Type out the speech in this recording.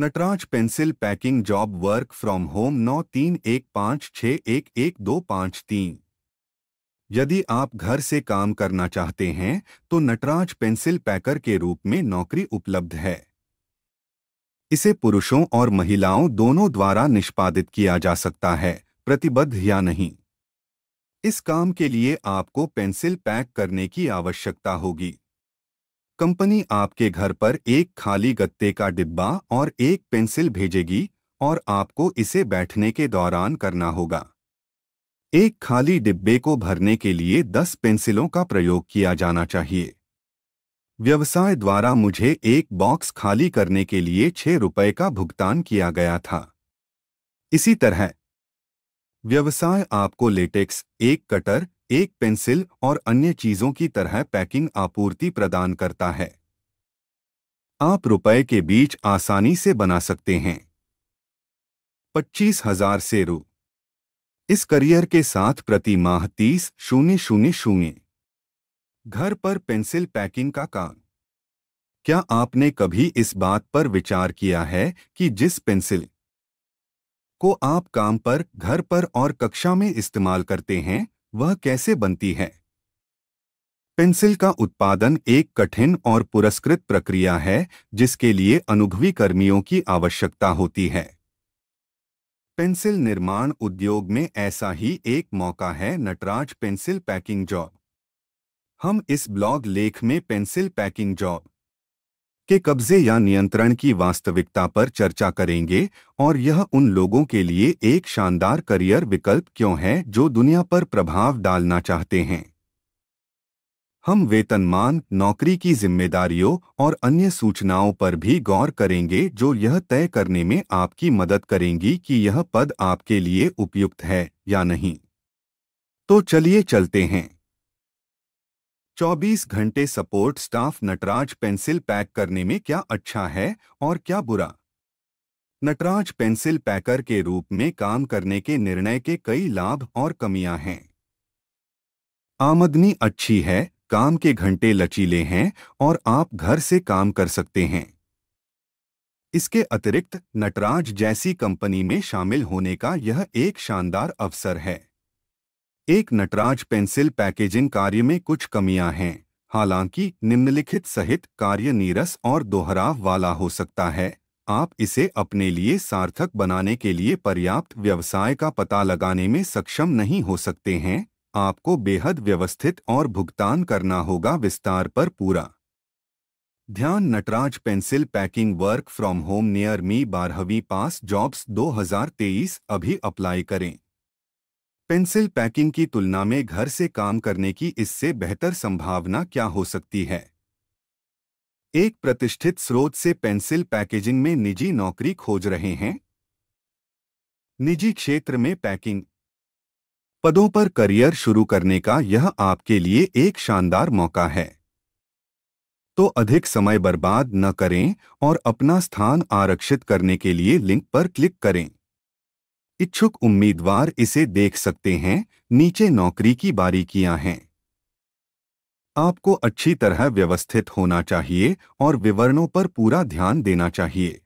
Nataraj pencil packing job work from home नौ तीन एक पाँच छः एक एक दो पाँच तीन यदि आप घर से काम करना चाहते हैं तो नटराज पेंसिल पैकर के रूप में नौकरी उपलब्ध है इसे पुरुषों और महिलाओं दोनों द्वारा निष्पादित किया जा सकता है प्रतिबद्ध या नहीं इस काम के लिए आपको पेंसिल पैक करने की आवश्यकता होगी कंपनी आपके घर पर एक खाली गत्ते का डिब्बा और एक पेंसिल भेजेगी और आपको इसे बैठने के दौरान करना होगा एक खाली डिब्बे को भरने के लिए दस पेंसिलों का प्रयोग किया जाना चाहिए व्यवसाय द्वारा मुझे एक बॉक्स खाली करने के लिए छह रुपये का भुगतान किया गया था इसी तरह व्यवसाय आपको लेटेक्स एक कटर एक पेंसिल और अन्य चीजों की तरह पैकिंग आपूर्ति प्रदान करता है आप रुपए के बीच आसानी से बना सकते हैं पच्चीस हजार से रू इस करियर के साथ प्रति माह तीस शून्य शून्य शून्य घर पर पेंसिल पैकिंग का काम क्या आपने कभी इस बात पर विचार किया है कि जिस पेंसिल को आप काम पर घर पर और कक्षा में इस्तेमाल करते हैं वह कैसे बनती है पेंसिल का उत्पादन एक कठिन और पुरस्कृत प्रक्रिया है जिसके लिए अनुभवी कर्मियों की आवश्यकता होती है पेंसिल निर्माण उद्योग में ऐसा ही एक मौका है नटराज पेंसिल पैकिंग जॉब हम इस ब्लॉग लेख में पेंसिल पैकिंग जॉब के कब्जे या नियंत्रण की वास्तविकता पर चर्चा करेंगे और यह उन लोगों के लिए एक शानदार करियर विकल्प क्यों है जो दुनिया पर प्रभाव डालना चाहते हैं हम वेतनमान नौकरी की जिम्मेदारियों और अन्य सूचनाओं पर भी गौर करेंगे जो यह तय करने में आपकी मदद करेंगी कि यह पद आपके लिए उपयुक्त है या नहीं तो चलिए चलते हैं 24 घंटे support staff Natraj pencil pack करने में क्या अच्छा है और क्या बुरा नटराज पेंसिल पैकर के रूप में काम करने के निर्णय के कई लाभ और कमियां हैं आमदनी अच्छी है काम के घंटे लचीले हैं और आप घर से काम कर सकते हैं इसके अतिरिक्त नटराज जैसी कंपनी में शामिल होने का यह एक शानदार अवसर है एक नटराज पेंसिल पैकेजिंग कार्य में कुछ कमियां हैं हालांकि निम्नलिखित सहित कार्य नीरस और दोहराव वाला हो सकता है आप इसे अपने लिए सार्थक बनाने के लिए पर्याप्त व्यवसाय का पता लगाने में सक्षम नहीं हो सकते हैं आपको बेहद व्यवस्थित और भुगतान करना होगा विस्तार पर पूरा ध्यान Natraj pencil packing work from home near me बारहवीं पास जॉब्स 2023 अभी अप्लाई करें पेंसिल पैकिंग की तुलना में घर से काम करने की इससे बेहतर संभावना क्या हो सकती है एक प्रतिष्ठित स्रोत से पेंसिल पैकेजिंग में निजी नौकरी खोज रहे हैं निजी क्षेत्र में पैकिंग पदों पर करियर शुरू करने का यह आपके लिए एक शानदार मौका है तो अधिक समय बर्बाद न करें और अपना स्थान आरक्षित करने के लिए लिंक पर क्लिक करें इच्छुक उम्मीदवार इसे देख सकते हैं नीचे नौकरी की बारीकियां हैं आपको अच्छी तरह व्यवस्थित होना चाहिए और विवरणों पर पूरा ध्यान देना चाहिए